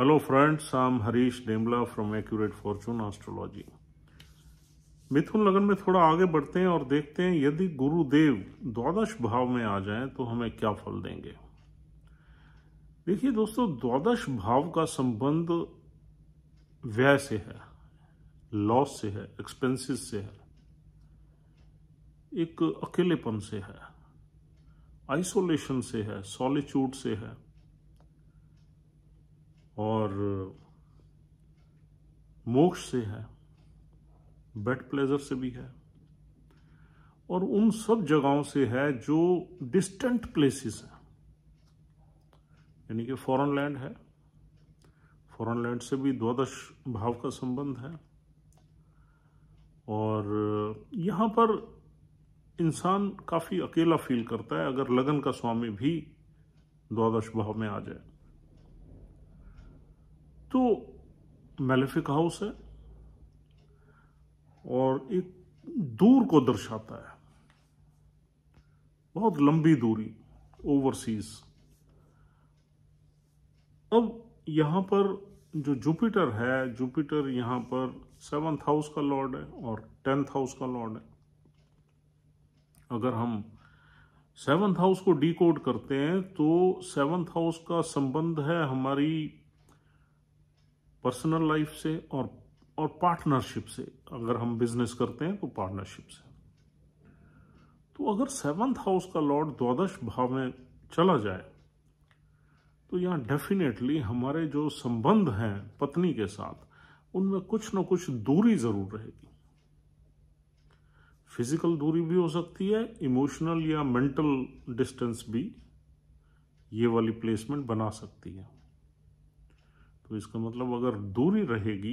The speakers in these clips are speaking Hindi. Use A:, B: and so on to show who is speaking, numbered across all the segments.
A: hello friends I'm Harish Demla from accurate fortune astrology मिथुन लगन में थोड़ा आगे बढ़ते हैं और देखते हैं यदि गुरुदेव द्वादश भाव में आ जाएं तो हमें क्या फल देंगे देखिए दोस्तों द्वादश भाव का संबंध व्यय से है लॉस से है एक्सपेंसेस से है एक अकेलेपन से है आइसोलेशन से है सॉलिट्यूड से है और मोक्ष से है बेट प्लेजर से भी है और उन सब जगहों से है जो डिस्टेंट प्लेसेस हैं यानी कि फॉरेन लैंड है फॉरेन लैंड से भी द्वादश भाव का संबंध है और यहाँ पर इंसान काफ़ी अकेला फील करता है अगर लगन का स्वामी भी द्वादश भाव में आ जाए तो मेलेफिक हाउस है और एक दूर को दर्शाता है बहुत लंबी दूरी ओवरसीज अब यहां पर जो जुपिटर है जुपिटर यहां पर सेवंथ हाउस का लॉर्ड है और टेंथ हाउस का लॉर्ड है अगर हम सेवंथ हाउस को डिकोड करते हैं तो सेवंथ हाउस का संबंध है हमारी पर्सनल लाइफ से और और पार्टनरशिप से अगर हम बिजनेस करते हैं तो पार्टनरशिप से तो अगर सेवंथ हाउस का लॉर्ड द्वादश भाव में चला जाए तो यहां डेफिनेटली हमारे जो संबंध हैं पत्नी के साथ उनमें कुछ ना कुछ दूरी जरूर रहेगी फिजिकल दूरी भी हो सकती है इमोशनल या मेंटल डिस्टेंस भी ये वाली प्लेसमेंट बना सकती है तो इसका मतलब अगर दूरी रहेगी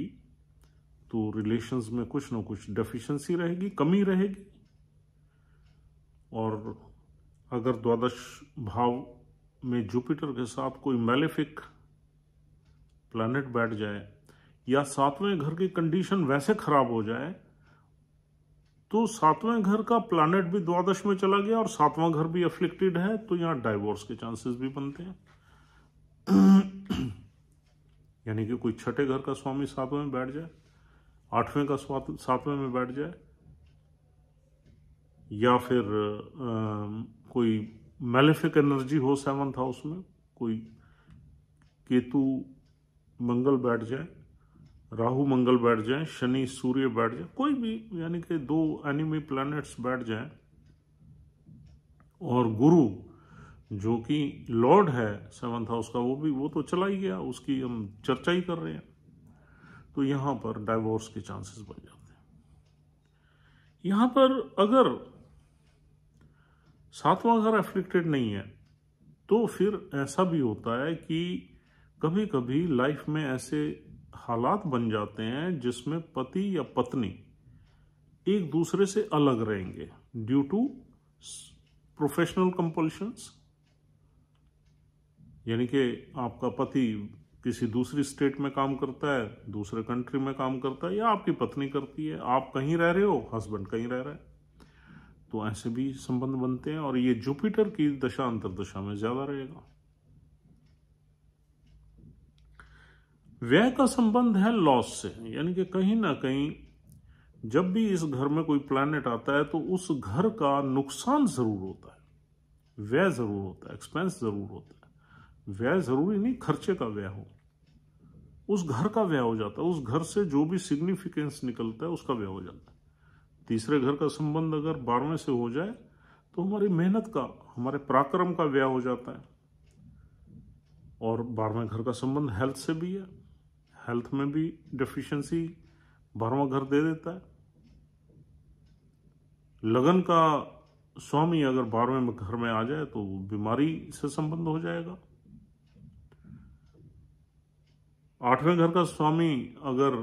A: तो रिलेशंस में कुछ ना कुछ डेफिशिएंसी रहेगी कमी रहेगी और अगर द्वादश भाव में जुपिटर के साथ कोई मेलेफिक प्लैनेट बैठ जाए या सातवें घर की कंडीशन वैसे खराब हो जाए तो सातवें घर का प्लैनेट भी द्वादश में चला गया और सातवां घर भी अफ्लिक्टेड है तो यहां डाइवोर्स के चांसेस भी बनते हैं यानी कि कोई छठे घर का स्वामी सातवें में बैठ जाए आठवें का सातवें में बैठ जाए या फिर आ, कोई मेलिफिक एनर्जी हो सेवंथ हाउस में कोई केतु मंगल बैठ जाए राहु मंगल बैठ जाए शनि सूर्य बैठ जाए कोई भी यानी कि दो एनिमी प्लैनेट्स बैठ जाए और गुरु जो कि लॉर्ड है सेवंथ हाउस का वो भी वो तो चला ही गया उसकी हम चर्चा ही कर रहे हैं तो यहां पर डाइवोर्स के चांसेस बढ़ जाते हैं यहां पर अगर सातवां घर एफ्लिक्टेड नहीं है तो फिर ऐसा भी होता है कि कभी कभी लाइफ में ऐसे हालात बन जाते हैं जिसमें पति या पत्नी एक दूसरे से अलग रहेंगे ड्यू टू प्रोफेशनल कंपल्शंस यानी कि आपका पति किसी दूसरी स्टेट में काम करता है दूसरे कंट्री में काम करता है या आपकी पत्नी करती है आप कहीं रह रहे हो हस्बैंड कहीं रह रहा है तो ऐसे भी संबंध बनते हैं और ये जुपिटर की दशा अंतरदशा में ज्यादा रहेगा व्यय का संबंध है लॉस से यानी कि कहीं ना कहीं जब भी इस घर में कोई प्लानिट आता है तो उस घर का नुकसान जरूर होता है व्यय जरूर होता है एक्सपेंस जरूर होता है व्यय जरूरी नहीं खर्चे का व्यय हो उस घर का व्यय हो जाता है उस घर से जो भी सिग्निफिकेंस निकलता है उसका व्यय हो जाता है तीसरे घर का संबंध अगर बारहवें से हो जाए तो हमारी मेहनत का हमारे पराक्रम का व्यय हो जाता है और बारहवें घर का संबंध हेल्थ से भी है हेल्थ में भी डेफिशिएंसी बारहवा घर दे देता है लगन का स्वामी अगर बारहवें घर में आ जाए तो बीमारी से संबंध हो जाएगा आठवें घर का स्वामी अगर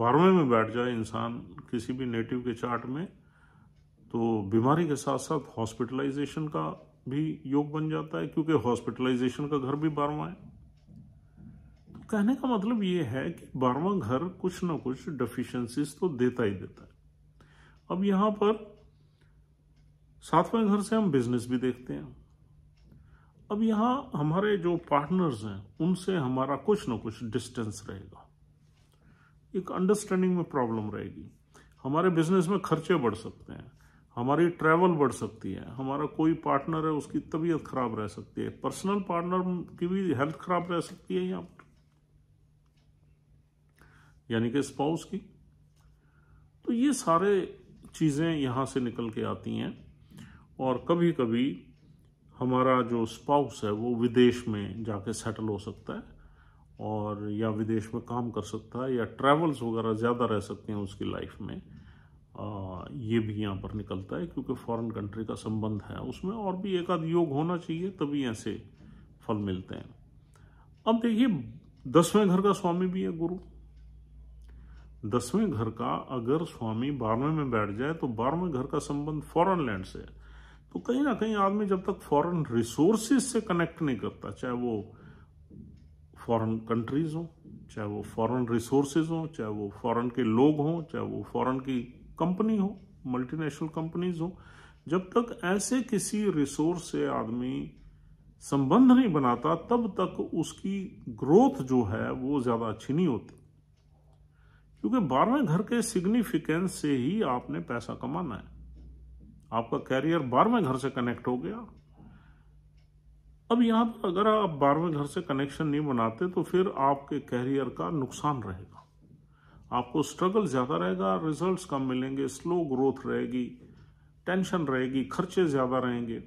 A: बारहवें में बैठ जाए इंसान किसी भी नेटिव के चार्ट में तो बीमारी के साथ साथ हॉस्पिटलाइजेशन का भी योग बन जाता है क्योंकि हॉस्पिटलाइजेशन का घर भी बारहवा है तो कहने का मतलब ये है कि बारहवा घर कुछ ना कुछ डेफिशिएंसीज तो देता ही देता है अब यहां पर सातवें घर से हम बिजनेस भी देखते हैं अब यहाँ हमारे जो पार्टनर्स हैं उनसे हमारा कुछ ना कुछ डिस्टेंस रहेगा एक अंडरस्टैंडिंग में प्रॉब्लम रहेगी हमारे बिजनेस में खर्चे बढ़ सकते हैं हमारी ट्रैवल बढ़ सकती है हमारा कोई पार्टनर है उसकी तबीयत खराब रह सकती है पर्सनल पार्टनर की भी हेल्थ खराब रह सकती है यहाँ पर यानी कि स्पाउस की तो ये सारे चीज़ें यहाँ से निकल के आती हैं और कभी कभी हमारा जो स्पाउस है वो विदेश में जाके सेटल हो सकता है और या विदेश में काम कर सकता है या ट्रैवल्स वगैरह ज़्यादा रह सकते हैं उसकी लाइफ में आ, ये भी यहाँ पर निकलता है क्योंकि फॉरेन कंट्री का संबंध है उसमें और भी एक आध योग होना चाहिए तभी ऐसे फल मिलते हैं अब देखिए दसवें घर का स्वामी भी है गुरु दसवें घर का अगर स्वामी बारहवें में बैठ जाए तो बारहवें घर का संबंध फॉरन लैंड से है तो कहीं ना कहीं आदमी जब तक फॉरेन रिसोर्सेज से कनेक्ट नहीं करता चाहे वो फॉरेन कंट्रीज हों चाहे वो फॉरेन रिसोर्सेज हों चाहे वो फॉरेन के लोग हों चाहे वो फॉरेन की कंपनी हो मल्टीनेशनल कंपनीज हों जब तक ऐसे किसी रिसोर्स से आदमी संबंध नहीं बनाता तब तक उसकी ग्रोथ जो है वो ज़्यादा अच्छी नहीं होती क्योंकि बारहवें घर के सिग्निफिकेंस से ही आपने पैसा कमाना है आपका कैरियर बारहवें घर से कनेक्ट हो गया अब यहां पर अगर आप बारहवें घर से कनेक्शन नहीं बनाते तो फिर आपके कैरियर का नुकसान रहेगा आपको स्ट्रगल ज़्यादा रहेगा रिजल्ट्स कम मिलेंगे स्लो ग्रोथ रहेगी टेंशन रहेगी खर्चे ज़्यादा रहेंगे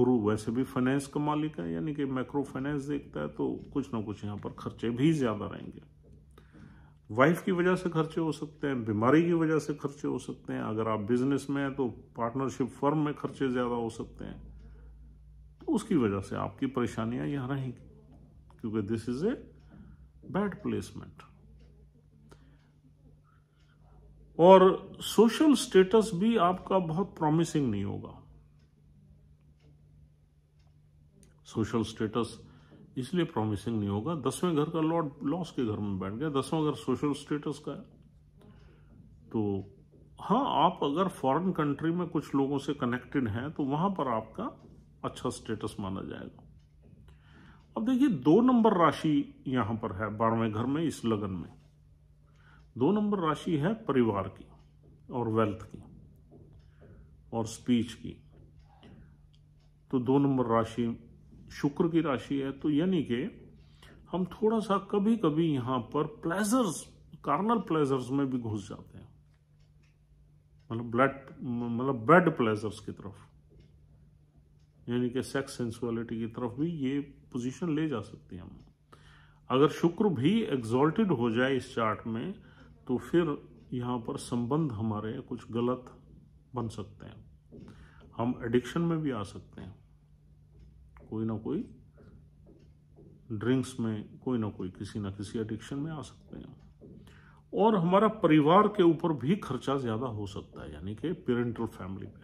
A: गुरु वैसे भी फाइनेंस का मालिक है यानी कि माइक्रो फाइनेंस देखता है तो कुछ ना कुछ यहां पर खर्चे भी ज़्यादा रहेंगे वाइफ की वजह से खर्चे हो सकते हैं बीमारी की वजह से खर्चे हो सकते हैं अगर आप बिजनेस में हैं तो पार्टनरशिप फर्म में खर्चे ज़्यादा हो सकते हैं तो उसकी वजह से आपकी परेशानियां यहाँ रहेंगी क्योंकि this is a bad placement और सोशल स्टेटस भी आपका बहुत प्रॉमिसिंग नहीं होगा सोशल स्टेटस इसलिए प्रॉमिसिंग नहीं होगा दसवें घर का लॉर्ड लॉस के घर में बैठ गया दसवां घर सोशल स्टेटस का है तो हाँ आप अगर फॉरेन कंट्री में कुछ लोगों से कनेक्टेड हैं तो वहां पर आपका अच्छा स्टेटस माना जाएगा अब देखिए दो नंबर राशि यहां पर है बारहवें घर में इस लगन में दो नंबर राशि है परिवार की और वेल्थ की और स्पीच की तो दो नंबर राशि शुक्र की राशि है तो यानी कि हम थोड़ा सा कभी कभी यहां पर प्लेजर्स कार्नल प्लेजर्स में भी घुस जाते हैं मतलब ब्लड मतलब बेड प्लेजर्स की तरफ यानी कि सेक्स सेंसुअलिटी की तरफ भी ये पोजीशन ले जा सकती है हम अगर शुक्र भी एग्जॉल्टेड हो जाए इस चार्ट में तो फिर यहां पर संबंध हमारे कुछ गलत बन सकते हैं हम एडिक्शन में भी आ सकते हैं कोई ना कोई ड्रिंक्स में कोई ना कोई किसी ना किसी एडिक्शन में आ सकते हैं और हमारा परिवार के ऊपर भी खर्चा ज्यादा हो सकता है यानी कि पेरेंटल फैमिली पे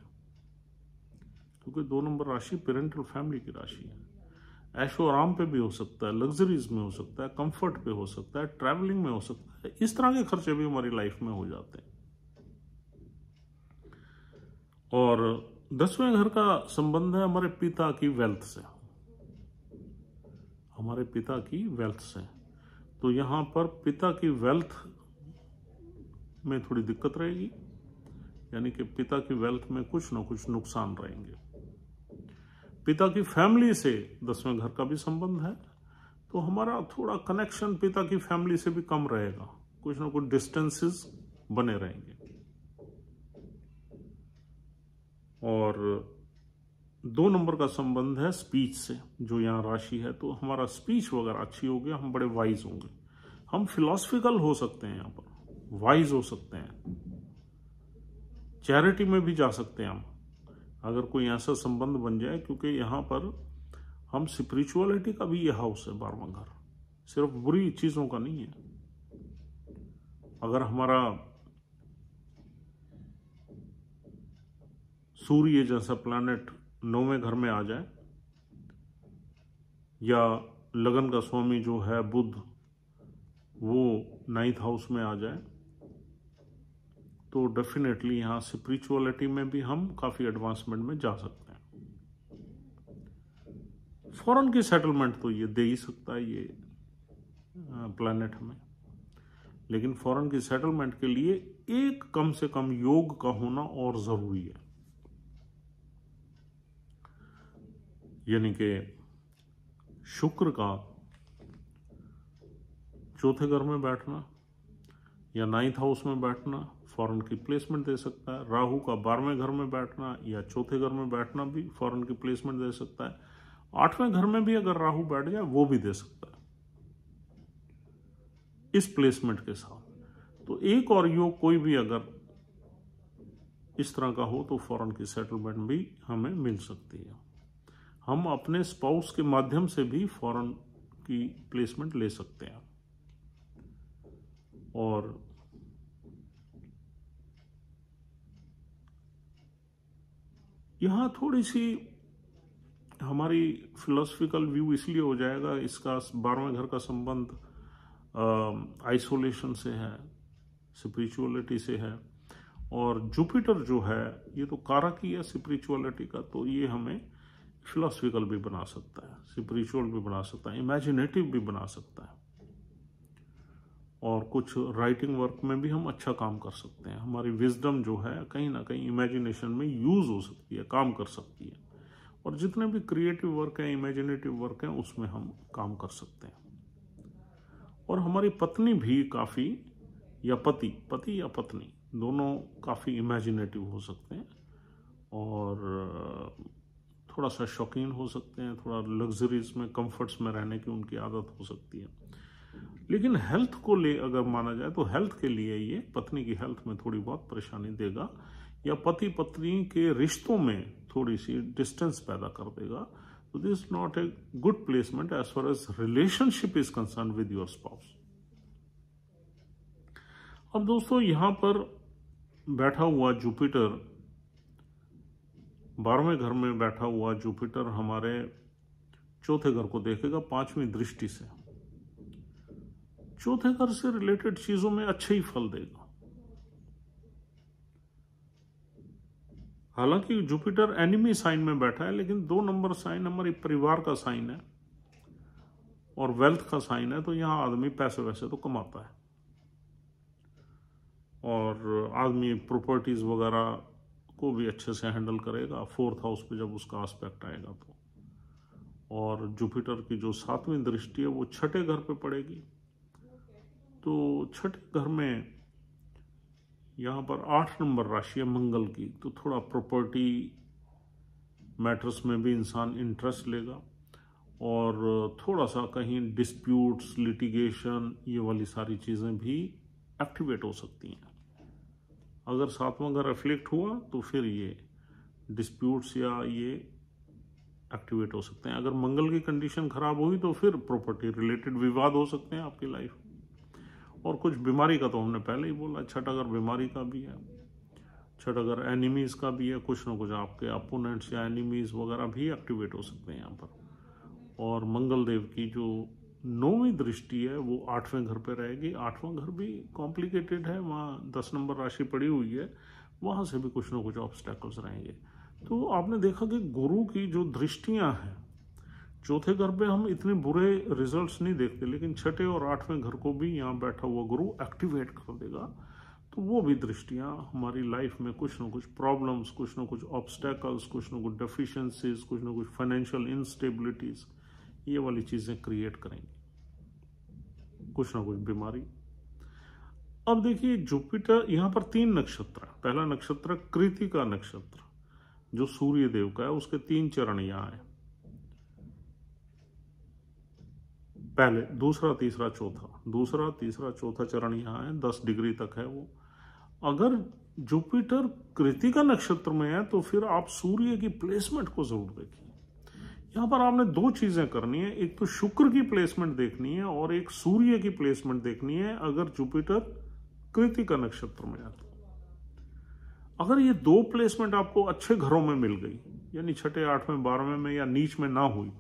A: क्योंकि दो नंबर राशि पेरेंटल फैमिली की राशि है ऐशो आराम पे भी हो सकता है लग्जरीज में हो सकता है कंफर्ट पे हो सकता है ट्रैवलिंग में हो सकता है इस तरह के खर्चे भी हमारी लाइफ में हो जाते हैं और दसवें घर का संबंध है हमारे पिता की वेल्थ से हमारे पिता की वेल्थ से तो यहां पर पिता की वेल्थ में थोड़ी दिक्कत रहेगी यानी कि पिता की वेल्थ में कुछ ना कुछ नुकसान रहेंगे पिता की फैमिली से दसवें घर का भी संबंध है तो हमारा थोड़ा कनेक्शन पिता की फैमिली से भी कम रहेगा कुछ ना कुछ डिस्टेंसेस बने रहेंगे और दो नंबर का संबंध है स्पीच से जो यहाँ राशि है तो हमारा स्पीच वगैरह अच्छी होगी हम बड़े वाइज होंगे हम फिलोसफिकल हो सकते हैं यहाँ पर वाइज हो सकते हैं चैरिटी में भी जा सकते हैं हम अगर कोई ऐसा संबंध बन जाए क्योंकि यहाँ पर हम स्पिरिचुअलिटी का भी ये हाउस है बारवा घर सिर्फ बुरी चीज़ों का नहीं है अगर हमारा सूर्य जैसा प्लानट नौवें घर में आ जाए या लगन का स्वामी जो है बुद्ध वो नाइन्थ हाउस में आ जाए तो डेफिनेटली यहाँ स्पिरिचुअलिटी में भी हम काफ़ी एडवांसमेंट में जा सकते हैं फॉरेन की सेटलमेंट तो ये दे ही सकता है ये प्लानट हमें लेकिन फॉरेन की सेटलमेंट के लिए एक कम से कम योग का होना और ज़रूरी है यानी कि शुक्र का चौथे घर में बैठना या नाइन्थ हाउस में बैठना फॉरन की प्लेसमेंट दे सकता है राहु का बारहवें घर में बैठना या चौथे घर में बैठना भी फॉरन की प्लेसमेंट दे सकता है आठवें घर में भी अगर राहु बैठ जाए वो भी दे सकता है इस प्लेसमेंट के साथ तो एक और योग कोई भी अगर इस तरह का हो तो फॉरन की सेटलमेंट भी हमें मिल सकती है हम अपने स्पाउस के माध्यम से भी फॉरेन की प्लेसमेंट ले सकते हैं और यहाँ थोड़ी सी हमारी फिलोसफिकल व्यू इसलिए हो जाएगा इसका बारहवें घर का संबंध आइसोलेशन से है स्पिरिचुअलिटी से है और जुपिटर जो है ये तो कारक ही है स्पिरिचुअलिटी का तो ये हमें फिलोसफिकल भी बना सकता है स्पिरिचुअल भी बना सकता है इमेजिनेटिव भी बना सकता है और कुछ राइटिंग वर्क में भी हम अच्छा काम कर सकते हैं हमारी विजडम जो है कहीं ना कहीं इमेजिनेशन में यूज़ हो सकती है काम कर सकती है और जितने भी क्रिएटिव वर्क हैं इमेजिनेटिव वर्क हैं उसमें हम काम कर सकते हैं और हमारी पत्नी भी काफ़ी या पति पति या पत्नी दोनों काफ़ी इमेजिनेटिव हो सकते हैं और थोड़ा सा शौकीन हो सकते हैं थोड़ा लग्जरीज में कंफर्ट्स में रहने की उनकी आदत हो सकती है लेकिन हेल्थ को ले अगर माना जाए तो हेल्थ के लिए ये पत्नी की हेल्थ में थोड़ी बहुत परेशानी देगा या पति पत्नी के रिश्तों में थोड़ी सी डिस्टेंस पैदा कर देगा तो this not a good placement as far as relationship is concern with your spouse अब दोस्तों यहां पर बैठा हुआ जुपिटर बारहवें घर में बैठा हुआ जुपिटर हमारे चौथे घर को देखेगा पांचवी दृष्टि से चौथे घर से रिलेटेड चीजों में अच्छे ही फल देगा हालांकि जुपिटर एनिमी साइन में बैठा है लेकिन दो नंबर साइन हमारे परिवार का साइन है और वेल्थ का साइन है तो यहां आदमी पैसे वैसे तो कमाता है और आदमी प्रॉपर्टीज़ वगैरह को भी अच्छे से हैंडल करेगा फोर्थ हाउस पे जब उसका आस्पेक्ट आएगा तो और जुपिटर की जो सातवीं दृष्टि है वो छठे घर पे पड़ेगी तो छठे घर में यहाँ पर आठ नंबर राशि है मंगल की तो थोड़ा प्रॉपर्टी मैटर्स में भी इंसान इंटरेस्ट लेगा और थोड़ा सा कहीं डिस्प्यूट्स लिटिगेशन ये वाली सारी चीज़ें भी एक्टिवेट हो सकती हैं अगर सातवां घर रिफ्लेक्ट हुआ तो फिर ये डिस्प्यूट्स या ये एक्टिवेट हो सकते हैं अगर मंगल की कंडीशन खराब हुई तो फिर प्रॉपर्टी रिलेटेड विवाद हो सकते हैं आपकी लाइफ में और कुछ बीमारी का तो हमने पहले ही बोला छठ अगर बीमारी का भी है छठ अगर एनिमीज़ का भी है कुछ ना कुछ आपके अपोनेंट्स या एनिमीज़ वगैरह भी एक्टिवेट हो सकते हैं यहाँ पर और मंगल देव की जो नौवीं दृष्टि है वो आठवें घर पे रहेगी आठवां घर भी कॉम्प्लिकेटेड है वहाँ दस नंबर राशि पड़ी हुई है वहाँ से भी कुछ ना कुछ ऑब्स्टेकल्स रहेंगे तो आपने देखा कि गुरु की जो दृष्टियाँ हैं चौथे घर पे हम इतने बुरे रिजल्ट्स नहीं देखते लेकिन छठे और आठवें घर को भी यहाँ बैठा हुआ गुरु एक्टिवेट कर देगा तो वो भी दृष्टियाँ हमारी लाइफ में कुछ ना कुछ प्रॉब्लम्स कुछ ना कुछ ऑब्स्टेकल्स कुछ ना कुछ डेफिशिएंसीज कुछ ना कुछ फाइनेंशियल इंस्टेबिलिटीज़ ये वाली चीज़ें क्रिएट करेंगे कुछ ना कुछ बीमारी अब देखिए जुपिटर यहां पर तीन नक्षत्र पहला नक्षत्र कृति का नक्षत्र जो सूर्य देव का है उसके तीन चरण यहां है पहले दूसरा तीसरा चौथा दूसरा तीसरा चौथा चरण यहां है दस डिग्री तक है वो अगर जुपिटर कृति का नक्षत्र में है तो फिर आप सूर्य की प्लेसमेंट को जरूर देखिए यहाँ पर आपने दो चीज़ें करनी है एक तो शुक्र की प्लेसमेंट देखनी है और एक सूर्य की प्लेसमेंट देखनी है अगर जुपिटर कृतिका नक्षत्र में आता अगर ये दो प्लेसमेंट आपको अच्छे घरों में मिल गई यानी छठे आठवें बारहवें में या नीच में ना हुई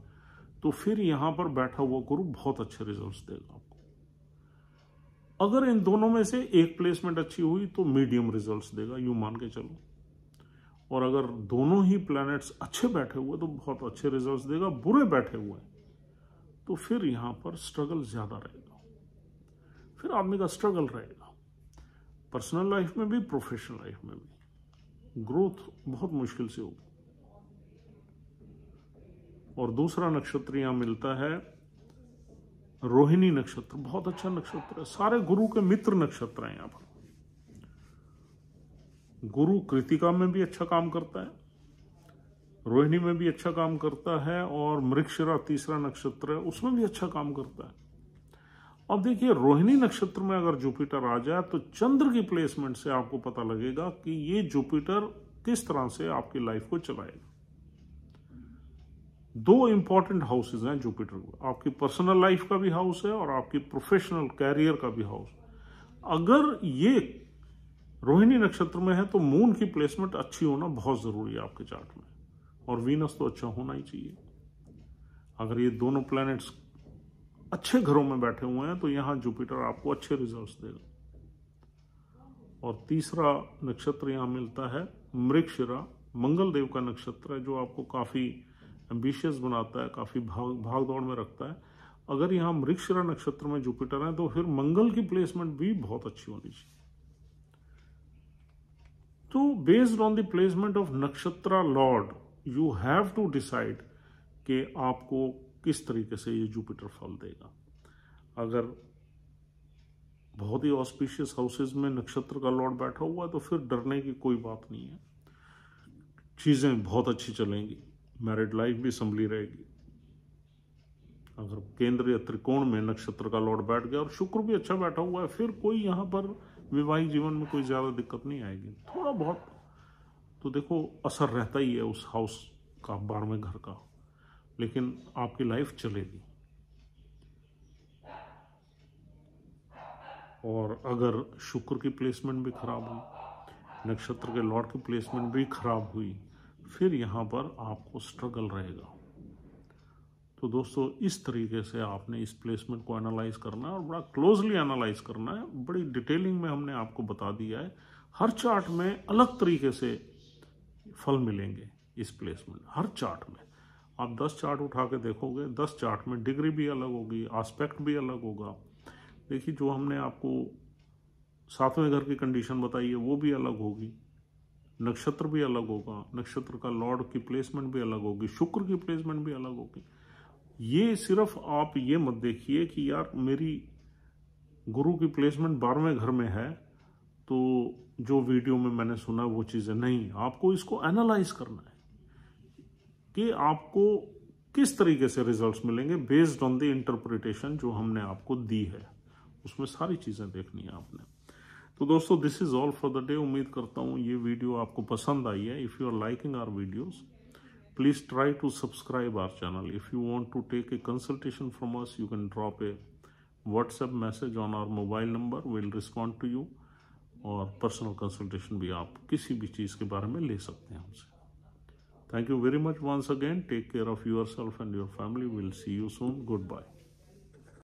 A: तो फिर यहां पर बैठा हुआ गुरु बहुत अच्छे रिजल्ट देगा आपको अगर इन दोनों में से एक प्लेसमेंट अच्छी हुई तो मीडियम रिजल्ट देगा यूं मान के चलो और अगर दोनों ही प्लैनेट्स अच्छे बैठे हुए तो बहुत अच्छे रिजल्ट देगा बुरे बैठे हुए तो फिर यहाँ पर स्ट्रगल ज़्यादा रहेगा फिर आदमी का स्ट्रगल रहेगा पर्सनल लाइफ में भी प्रोफेशनल लाइफ में भी ग्रोथ बहुत मुश्किल से होगी और दूसरा नक्षत्र यहाँ मिलता है रोहिणी नक्षत्र बहुत अच्छा नक्षत्र है सारे गुरु के मित्र नक्षत्र हैं यहाँ पर गुरु कृतिका में भी अच्छा काम करता है रोहिणी में भी अच्छा काम करता है और मृक्षरा तीसरा नक्षत्र है उसमें भी अच्छा काम करता है अब देखिए रोहिणी नक्षत्र में अगर जुपिटर आ जाए तो चंद्र की प्लेसमेंट से आपको पता लगेगा कि ये जुपिटर किस तरह से आपकी लाइफ को चलाएगा दो इंपॉर्टेंट हाउसेज हैं जुपिटर को आपकी पर्सनल लाइफ का भी हाउस है और आपकी प्रोफेशनल कैरियर का भी हाउस अगर ये रोहिणी नक्षत्र में है तो मून की प्लेसमेंट अच्छी होना बहुत ज़रूरी है आपके चार्ट में और वीनस तो अच्छा होना ही चाहिए अगर ये दोनों प्लैनेट्स अच्छे घरों में बैठे हुए हैं तो यहाँ जुपिटर आपको अच्छे रिजल्ट्स देगा और तीसरा नक्षत्र यहाँ मिलता है मृक्षरा मंगल देव का नक्षत्र है जो आपको काफ़ी एम्बिशियस बनाता है काफ़ी भाग भाग दौड़ में रखता है अगर यहां मृक्षरा नक्षत्र में जुपिटर है तो फिर मंगल की प्लेसमेंट भी बहुत अच्छी होनी चाहिए तो based on the placement of nakshatra lord you have to decide कि आपको किस तरीके से ये जुपिटर फल देगा अगर बहुत ही ऑस्पिशियस हाउसेज में नक्षत्र का लॉर्ड बैठा हुआ है तो फिर डरने की कोई बात नहीं है चीज़ें बहुत अच्छी चलेंगी मैरिड लाइफ भी संभली रहेगी अगर केंद्र या त्रिकोण में नक्षत्र का लॉर्ड बैठ गया और शुक्र भी अच्छा बैठा हुआ है फिर कोई यहां पर वैवाहिक जीवन में कोई ज़्यादा दिक्कत नहीं आएगी थोड़ा बहुत तो देखो असर रहता ही है उस हाउस का बारहवें घर का लेकिन आपकी लाइफ चलेगी और अगर शुक्र की प्लेसमेंट भी खराब हुई नक्षत्र के लॉर्ड की प्लेसमेंट भी खराब हुई फिर यहाँ पर आपको स्ट्रगल रहेगा तो दोस्तों इस तरीके से आपने इस प्लेसमेंट को एनालाइज करना है और बड़ा क्लोजली एनालाइज करना है बड़ी डिटेलिंग में हमने आपको बता दिया है हर चार्ट में अलग तरीके से फल मिलेंगे इस प्लेसमेंट हर चार्ट में आप 10 चार्ट उठा के देखोगे 10 चार्ट में डिग्री भी अलग होगी आस्पेक्ट भी अलग होगा देखिए जो हमने आपको सातवें घर की कंडीशन बताई है वो भी अलग होगी नक्षत्र भी अलग होगा नक्षत्र का लॉर्ड की प्लेसमेंट भी अलग होगी शुक्र की प्लेसमेंट भी अलग होगी ये सिर्फ आप ये मत देखिए कि यार मेरी गुरु की प्लेसमेंट बारहवें घर में है तो जो वीडियो में मैंने सुना वो चीज़ें नहीं आपको इसको एनालाइज करना है कि आपको किस तरीके से रिजल्ट्स मिलेंगे बेस्ड ऑन द इंटरप्रिटेशन जो हमने आपको दी है उसमें सारी चीज़ें देखनी है आपने तो दोस्तों this is all for the day उम्मीद करता हूँ ये वीडियो आपको पसंद आई है if you are liking our videos please try to subscribe our channel if you want to take a consultation from us you can drop a whatsapp message on our mobile number we'll respond to you और पर्सनल कंसल्टेशन भी आप किसी भी चीज़ के बारे में ले सकते हैं हमसे thank you very much once again take care of yourself and your family will see you soon good bye